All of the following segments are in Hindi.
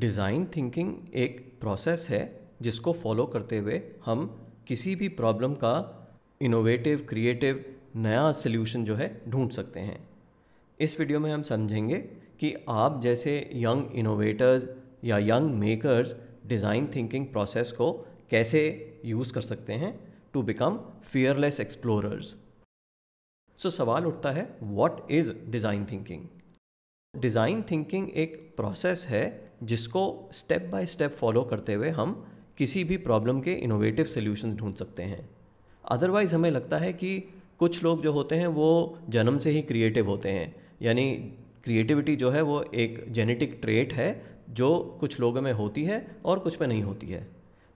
डिज़ाइन थिंकिंग एक प्रोसेस है जिसको फॉलो करते हुए हम किसी भी प्रॉब्लम का इनोवेटिव क्रिएटिव नया सल्यूशन जो है ढूंढ सकते हैं इस वीडियो में हम समझेंगे कि आप जैसे यंग इनोवेटर्स या young makers design thinking process को कैसे यूज़ कर सकते हैं to become fearless explorers so सवाल उठता है what is design thinking design thinking एक प्रोसेस है जिसको स्टेप बाय स्टेप फॉलो करते हुए हम किसी भी प्रॉब्लम के इनोवेटिव सोल्यूशन ढूंढ सकते हैं अदरवाइज़ हमें लगता है कि कुछ लोग जो होते हैं वो जन्म से ही क्रिएटिव होते हैं यानी क्रिएटिविटी जो है वो एक जेनेटिक ट्रेट है जो कुछ लोगों में होती है और कुछ में नहीं होती है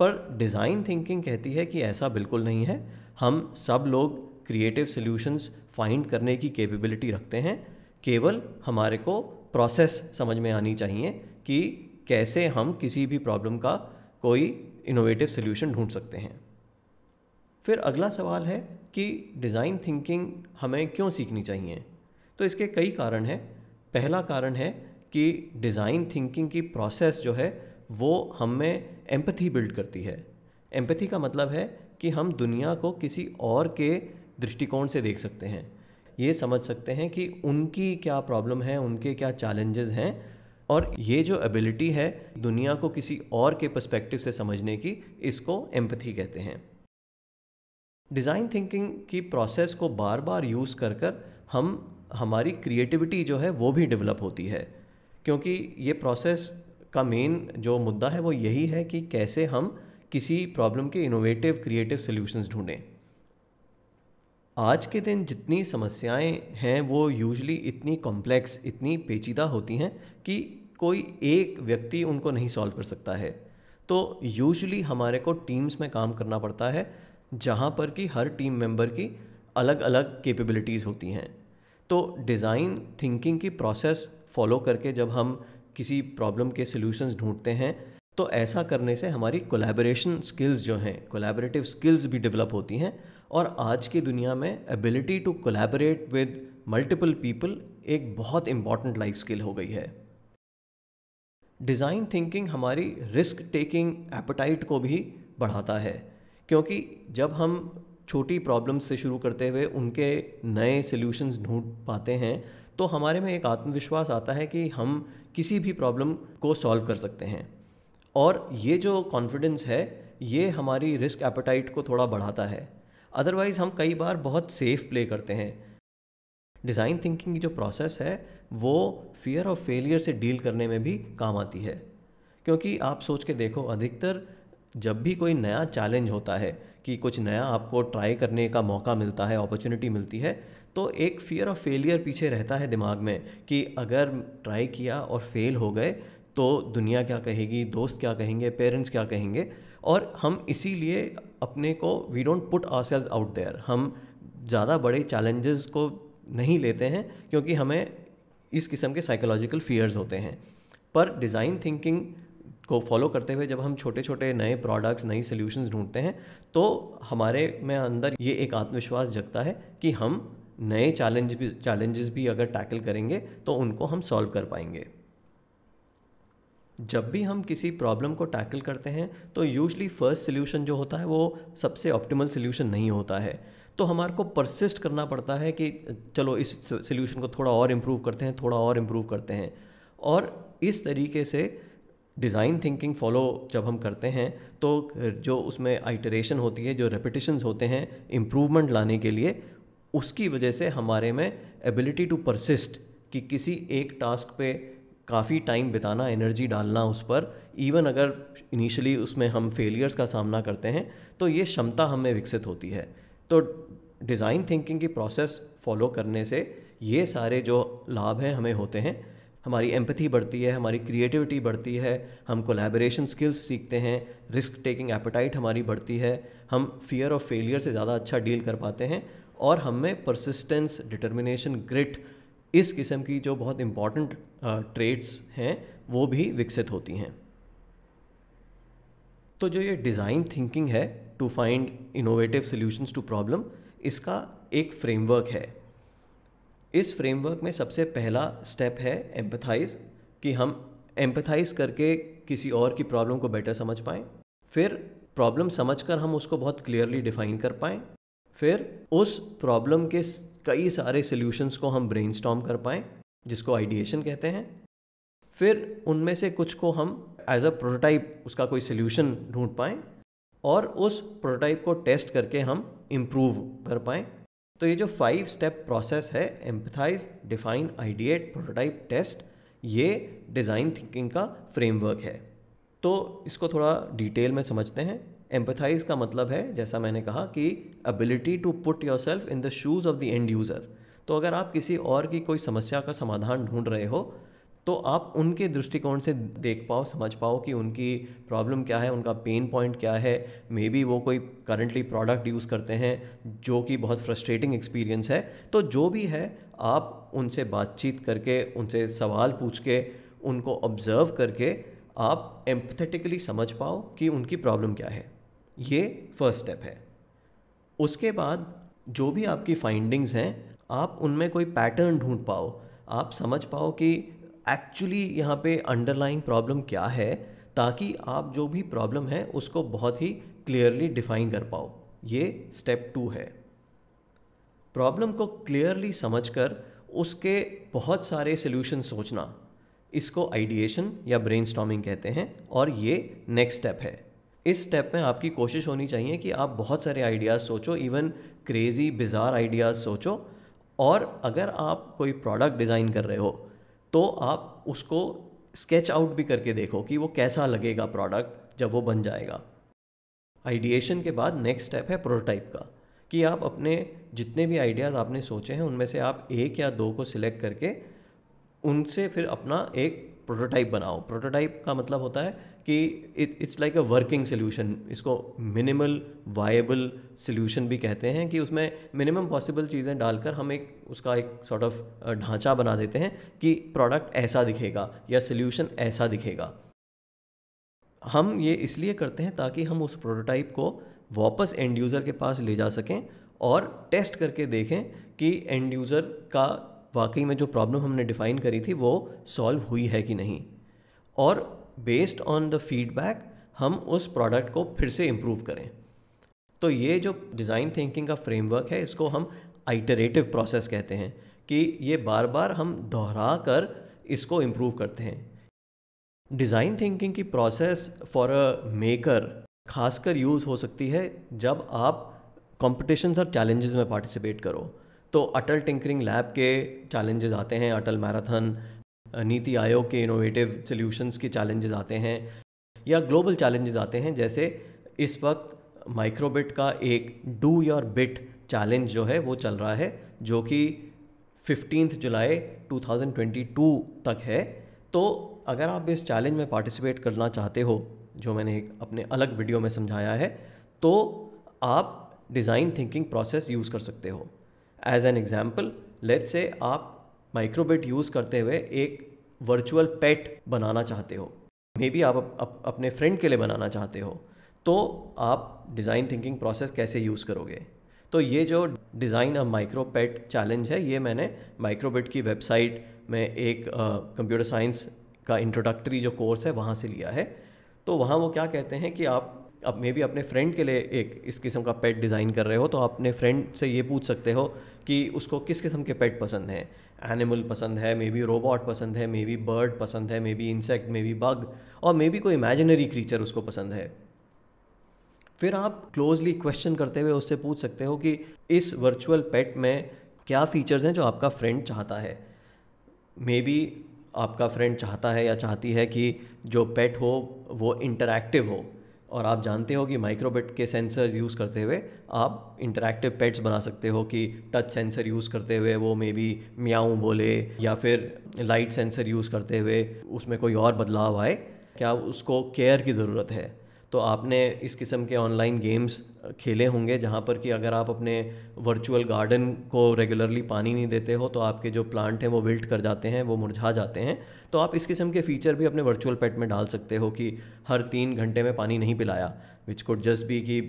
पर डिज़ाइन थिंकिंग कहती है कि ऐसा बिल्कुल नहीं है हम सब लोग क्रिएटिव सॉल्यूशंस फाइंड करने की कैपेबिलिटी रखते हैं केवल हमारे को प्रोसेस समझ में आनी चाहिए कि कैसे हम किसी भी प्रॉब्लम का कोई इनोवेटिव सोल्यूशन ढूंढ सकते हैं फिर अगला सवाल है कि डिज़ाइन थिंकिंग हमें क्यों सीखनी चाहिए तो इसके कई कारण हैं पहला कारण है कि डिज़ाइन थिंकिंग की प्रोसेस जो है वो हम में एम्पथी बिल्ड करती है एम्पथी का मतलब है कि हम दुनिया को किसी और के दृष्टिकोण से देख सकते हैं ये समझ सकते हैं कि उनकी क्या प्रॉब्लम है उनके क्या चैलेंजेस हैं और ये जो एबिलिटी है दुनिया को किसी और के पर्सपेक्टिव से समझने की इसको एम्पथी कहते हैं डिज़ाइन थिंकिंग की प्रोसेस को बार बार यूज़ कर कर हम हमारी क्रिएटिविटी जो है वो भी डेवलप होती है क्योंकि ये प्रोसेस का मेन जो मुद्दा है वो यही है कि कैसे हम किसी प्रॉब्लम के इनोवेटिव क्रिएटिव सॉल्यूशंस ढूंढें आज के दिन जितनी समस्याएं हैं वो यूजली इतनी कॉम्प्लेक्स इतनी पेचीदा होती हैं कि कोई एक व्यक्ति उनको नहीं सॉल्व कर सकता है तो यूजली हमारे को टीम्स में काम करना पड़ता है जहाँ पर कि हर टीम मेंबर की अलग अलग केपेबिलिटीज़ होती हैं तो डिज़ाइन थिंकिंग की प्रोसेस फॉलो करके जब हम किसी प्रॉब्लम के सल्यूशंस ढूंढते हैं तो ऐसा करने से हमारी कोलैबोरेशन स्किल्स जो हैं कोलैबोरेटिव स्किल्स भी डेवलप होती हैं और आज की दुनिया में ability to collaborate with multiple people एक बहुत इम्पॉर्टेंट लाइफ स्किल हो गई है डिज़ाइन थिंकिंग हमारी रिस्क टेकिंग एपेटाइट को भी बढ़ाता है क्योंकि जब हम छोटी प्रॉब्लम से शुरू करते हुए उनके नए सॉल्यूशंस ढूंढ पाते हैं तो हमारे में एक आत्मविश्वास आता है कि हम किसी भी प्रॉब्लम को सॉल्व कर सकते हैं और ये जो कॉन्फिडेंस है ये हमारी रिस्क एपेटाइट को थोड़ा बढ़ाता है अदरवाइज़ हम कई बार बहुत सेफ प्ले करते हैं डिज़ाइन थिंकिंग की जो प्रोसेस है वो फियर ऑफ फेलियर से डील करने में भी काम आती है क्योंकि आप सोच के देखो अधिकतर जब भी कोई नया चैलेंज होता है कि कुछ नया आपको ट्राई करने का मौका मिलता है अपॉर्चुनिटी मिलती है तो एक फियर ऑफ फेलियर पीछे रहता है दिमाग में कि अगर ट्राई किया और फेल हो गए तो दुनिया क्या कहेगी दोस्त क्या कहेंगे पेरेंट्स क्या कहेंगे और हम इसीलिए अपने को we don't put ourselves out there हम ज़्यादा बड़े चैलेंजेस को नहीं लेते हैं क्योंकि हमें इस किस्म के साइकोलॉजिकल फियर्स होते हैं पर डिज़ाइन थिंकिंग को फॉलो करते हुए जब हम छोटे छोटे नए प्रोडक्ट्स नई सोल्यूशंस ढूंढते हैं तो हमारे में अंदर ये एक आत्मविश्वास जगता है कि हम नए चैलेंज भी चैलेंजेस भी अगर टैकल करेंगे तो उनको हम सॉल्व कर पाएंगे जब भी हम किसी प्रॉब्लम को टैकल करते हैं तो यूजली फर्स्ट सोल्यूशन जो होता है वो सबसे ऑप्टिमल सोल्यूशन नहीं होता है तो हमारे को परसिस्ट करना पड़ता है कि चलो इस सोल्यूशन को थोड़ा और इम्प्रूव करते हैं थोड़ा और इम्प्रूव करते हैं और इस तरीके से डिज़ाइन थिंकिंग फॉलो जब हम करते हैं तो जो उसमें आइटरेशन होती है जो रेपिटिशन्स होते हैं इम्प्रूवमेंट लाने के लिए उसकी वजह से हमारे में एबिलिटी टू परसिस्ट कि किसी एक टास्क पे काफ़ी टाइम बिताना एनर्जी डालना उस पर इवन अगर इनिशियली उसमें हम फेलियर्स का सामना करते हैं तो ये क्षमता हमें विकसित होती है तो डिज़ाइन थिंकिंग की प्रोसेस फॉलो करने से ये सारे जो लाभ हैं हमें होते हैं हमारी एम्पथी बढ़ती है हमारी क्रिएटिविटी बढ़ती है हम कोलैबोरेशन स्किल्स सीखते हैं रिस्क टेकिंग एपेटाइट हमारी बढ़ती है हम फियर ऑफ फेलियर से ज़्यादा अच्छा डील कर पाते हैं और हमें परसिस्टेंस डिटर्मिनेशन ग्रिट इस किस्म की जो बहुत इम्पॉर्टेंट ट्रेड्स हैं वो भी विकसित होती हैं तो जो ये डिज़ाइन थिंकिंग है to find innovative solutions to problem इसका एक फ्रेमवर्क है इस फ्रेमवर्क में सबसे पहला स्टेप है एम्पथाइज कि हम एम्पथाइज करके किसी और की प्रॉब्लम को बेटर समझ पाएँ फिर प्रॉब्लम समझकर हम उसको बहुत क्लियरली डिफाइन कर पाएँ फिर उस प्रॉब्लम के कई सारे सॉल्यूशंस को हम ब्रेन कर पाएँ जिसको आइडिएशन कहते हैं फिर उनमें से कुछ को हम एज अ प्रोटोटाइप उसका कोई सोल्यूशन ढूंढ पाएँ और उस प्रोटोटाइप को टेस्ट करके हम इम्प्रूव कर पाएँ तो ये जो फाइव स्टेप प्रोसेस है empathise define ideate prototype test ये डिज़ाइन थिंकिंग का फ्रेमवर्क है तो इसको थोड़ा डिटेल में समझते हैं एम्पथाइज का मतलब है जैसा मैंने कहा कि ability to put yourself in the shoes of the end user तो अगर आप किसी और की कोई समस्या का समाधान ढूंढ रहे हो तो आप उनके दृष्टिकोण से देख पाओ समझ पाओ कि उनकी प्रॉब्लम क्या है उनका पेन पॉइंट क्या है मे बी वो कोई करंटली प्रोडक्ट यूज़ करते हैं जो कि बहुत फ्रस्ट्रेटिंग एक्सपीरियंस है तो जो भी है आप उनसे बातचीत करके उनसे सवाल पूछ के उनको ऑब्ज़र्व करके आप एम्पथेटिकली समझ पाओ कि उनकी प्रॉब्लम क्या है ये फर्स्ट स्टेप है उसके बाद जो भी आपकी फाइंडिंग्स हैं आप उनमें कोई पैटर्न ढूंढ पाओ आप समझ पाओ कि एक्चुअली यहाँ पे अंडरलाइंग प्रॉब्लम क्या है ताकि आप जो भी प्रॉब्लम है उसको बहुत ही क्लियरली डिफाइन कर पाओ ये स्टेप टू है प्रॉब्लम को क्लियरली समझकर उसके बहुत सारे सोल्यूशन सोचना इसको आइडिएशन या ब्रेन कहते हैं और ये नेक्स्ट स्टेप है इस स्टेप में आपकी कोशिश होनी चाहिए कि आप बहुत सारे आइडियाज़ सोचो इवन क्रेज़ी बिजार आइडियाज़ सोचो और अगर आप कोई प्रोडक्ट डिज़ाइन कर रहे हो तो आप उसको स्केच आउट भी करके देखो कि वो कैसा लगेगा प्रोडक्ट जब वो बन जाएगा आइडिएशन के बाद नेक्स्ट स्टेप है प्रोटोटाइप का कि आप अपने जितने भी आइडियाज़ आपने सोचे हैं उनमें से आप एक या दो को सिलेक्ट करके उनसे फिर अपना एक प्रोटोटाइप बनाओ प्रोटोटाइप का मतलब होता है कि it's like a working solution इसको मिनिमल वायबल सोल्यूशन भी कहते हैं कि उसमें मिनिमम पॉसिबल चीज़ें डालकर हम एक उसका एक सॉर्ट ऑफ ढांचा बना देते हैं कि प्रोडक्ट ऐसा दिखेगा या सोल्यूशन ऐसा दिखेगा हम ये इसलिए करते हैं ताकि हम उस प्रोटोटाइप को वापस एंड यूज़र के पास ले जा सकें और टेस्ट करके देखें कि एंड यूज़र का वाकई में जो प्रॉब्लम हमने डिफ़ाइन करी थी वो सॉल्व हुई है कि नहीं और बेस्ड ऑन द फीडबैक हम उस प्रोडक्ट को फिर से इम्प्रूव करें तो ये जो डिज़ाइन थिंकिंग का फ्रेमवर्क है इसको हम आइटरेटिव प्रोसेस कहते हैं कि ये बार बार हम दोहरा कर इसको इम्प्रूव करते हैं डिज़ाइन थिंकिंग की प्रोसेस फॉर अ मेकर खासकर यूज़ हो सकती है जब आप कॉम्पिटिशन्स और चैलेंजेस में पार्टिसिपेट करो तो अटल टिंकरिंग लैब के चैलेंजेस आते हैं अटल मैराथन नीति आयोग के इनोवेटिव सॉल्यूशंस के चैलेंजेस आते हैं या ग्लोबल चैलेंजेस आते हैं जैसे इस वक्त माइक्रोबिट का एक डू योर बिट चैलेंज जो है वो चल रहा है जो कि फिफ्टीन जुलाई 2022 तक है तो अगर आप इस चैलेंज में पार्टिसिपेट करना चाहते हो जो मैंने एक अपने अलग वीडियो में समझाया है तो आप डिज़ाइन थिंकिंग प्रोसेस यूज़ कर सकते हो एज एन एग्जाम्पल लेट से आप माइक्रोबेट यूज़ करते हुए एक वर्चुअल पेट बनाना चाहते हो मे बी आप अप, अपने फ्रेंड के लिए बनाना चाहते हो तो आप डिज़ाइन थिंकिंग प्रोसेस कैसे यूज़ करोगे तो ये जो design a micro pet challenge है ये मैंने माइक्रोबेट की वेबसाइट में एक कंप्यूटर uh, साइंस का इंट्रोडक्टरी जो कोर्स है वहाँ से लिया है तो वहाँ वो क्या कहते हैं कि आप अब मे भी अपने फ्रेंड के लिए एक इस किस्म का पेट डिज़ाइन कर रहे हो तो अपने फ्रेंड से ये पूछ सकते हो कि उसको किस किस्म के पेट पसंद हैं एनिमल पसंद है मे बी रोबोट पसंद है मे बी बर्ड पसंद है maybe insect maybe bug और मे बी कोई इमेजिनरी क्रीचर उसको पसंद है फिर आप क्लोजली क्वेश्चन करते हुए उससे पूछ सकते हो कि इस वर्चुअल पेट में क्या फीचर्स हैं जो आपका फ्रेंड चाहता है मे बी आपका फ्रेंड चाहता है या चाहती है कि जो पेट हो वो इंटरैक्टिव हो और आप जानते हो कि माइक्रोबिट के सेंसर यूज़ करते हुए आप इंटरेक्टिव पेट्स बना सकते हो कि टच सेंसर यूज़ करते हुए वो मे बी म्याऊँ बोले या फिर लाइट सेंसर यूज़ करते हुए उसमें कोई और बदलाव आए क्या उसको केयर की ज़रूरत है तो आपने इस किस्म के ऑनलाइन गेम्स खेले होंगे जहाँ पर कि अगर आप अपने वर्चुअल गार्डन को रेगुलरली पानी नहीं देते हो तो आपके जो प्लांट हैं वो विल्ट कर जाते हैं वो मुरझा जाते हैं तो आप इस किस्म के फीचर भी अपने वर्चुअल पेट में डाल सकते हो कि हर तीन घंटे में पानी नहीं पिलाया विच कुड जस्ट बी कि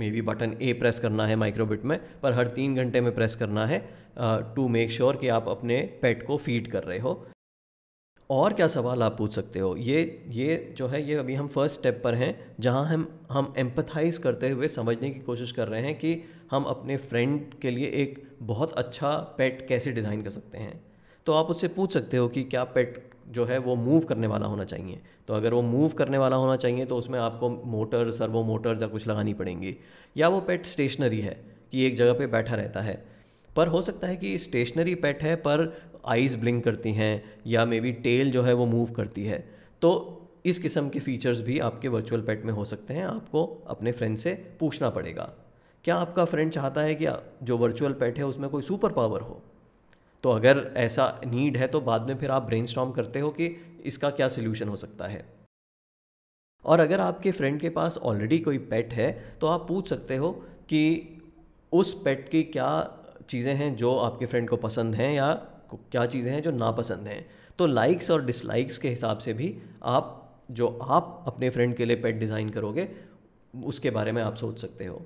maybe button A press करना है माइक्रोबिट में पर हर तीन घंटे में प्रेस करना है टू मेक श्योर कि आप अपने पेट को फीड कर रहे हो और क्या सवाल आप पूछ सकते हो ये ये जो है ये अभी हम फर्स्ट स्टेप पर हैं जहाँ हम हम एम्पथाइज करते हुए समझने की कोशिश कर रहे हैं कि हम अपने फ्रेंड के लिए एक बहुत अच्छा पेट कैसे डिज़ाइन कर सकते हैं तो आप उससे पूछ सकते हो कि क्या पेट जो है वो मूव करने वाला होना चाहिए तो अगर वो मूव करने वाला होना चाहिए तो उसमें आपको मोटर सर्वो मोटर या कुछ लगानी पड़ेंगी या वो पेट स्टेशनरी है कि एक जगह पे बैठा रहता है पर हो सकता है कि स्टेशनरी पेट है पर आइज़ ब्लिंक करती हैं या मे बी टेल जो है वो मूव करती है तो इस किस्म के फीचर्स भी आपके वर्चुअल पेट में हो सकते हैं आपको अपने फ्रेंड से पूछना पड़ेगा क्या आपका फ्रेंड चाहता है कि जो वर्चुअल पेट है उसमें कोई सुपर पावर हो तो अगर ऐसा नीड है तो बाद में फिर आप ब्रेन करते हो कि इसका क्या सोल्यूशन हो सकता है और अगर आपके फ्रेंड के पास ऑलरेडी कोई पेट है तो आप पूछ सकते हो कि उस पेट की क्या चीज़ें हैं जो आपके फ्रेंड को पसंद हैं या आपको क्या चीज़ें हैं जो नापसंद हैं तो लाइक्स और डिसलाइक्स के हिसाब से भी आप जो आप अपने फ्रेंड के लिए पेट डिज़ाइन करोगे उसके बारे में आप सोच सकते हो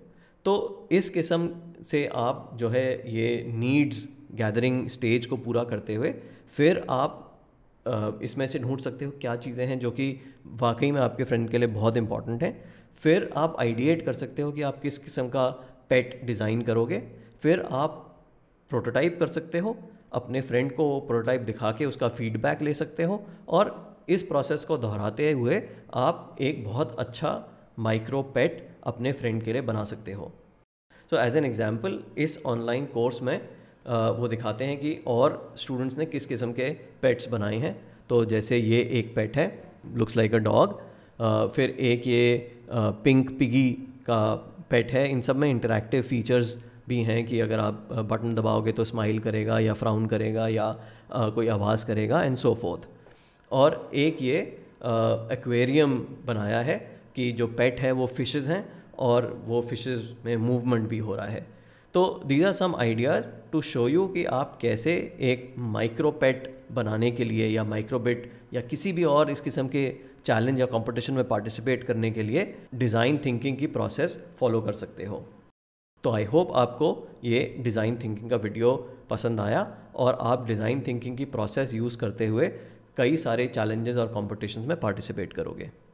तो इस किस्म से आप जो है ये नीड्स गैदरिंग स्टेज को पूरा करते हुए फिर आप इसमें से ढूंढ सकते हो क्या चीज़ें हैं जो कि वाकई में आपके फ्रेंड के लिए बहुत इंपॉर्टेंट हैं फिर आप आइडिएट कर सकते हो कि आप किस किस्म का पेट डिज़ाइन करोगे फिर आप प्रोटोटाइप कर सकते हो अपने फ्रेंड को प्रोटोटाइप दिखा के उसका फीडबैक ले सकते हो और इस प्रोसेस को दोहराते हुए आप एक बहुत अच्छा माइक्रो पेट अपने फ्रेंड के लिए बना सकते हो सो एज एन एग्ज़ाम्पल इस ऑनलाइन कोर्स में वो दिखाते हैं कि और स्टूडेंट्स ने किस किस्म के पेट्स बनाए हैं तो जैसे ये एक पेट है लुक्स लाइक अ डॉग फिर एक ये पिंक पिगी का पेट है इन सब में इंटरेक्टिव फीचर्स भी हैं कि अगर आप बटन दबाओगे तो स्माइल करेगा या फ्राउन करेगा या आ, कोई आवाज़ करेगा एंड सो फोर्थ और एक ये एक्वेरियम बनाया है कि जो पेट है वो फिशेस हैं और वो फिशेस में मूवमेंट भी हो रहा है तो these are some ideas to show you कि आप कैसे एक माइक्रो पेट बनाने के लिए या माइक्रोबिट या किसी भी और इस किस्म के चैलेंज या कंपटीशन में पार्टिसिपेट करने के लिए डिज़ाइन थिंकिंग की प्रोसेस फॉलो कर सकते हो तो आई होप आपको ये डिज़ाइन थिंकिंग का वीडियो पसंद आया और आप डिज़ाइन थिंकिंग की प्रोसेस यूज़ करते हुए कई सारे चैलेंजेस और कॉम्पिटिशन में पार्टिसिपेट करोगे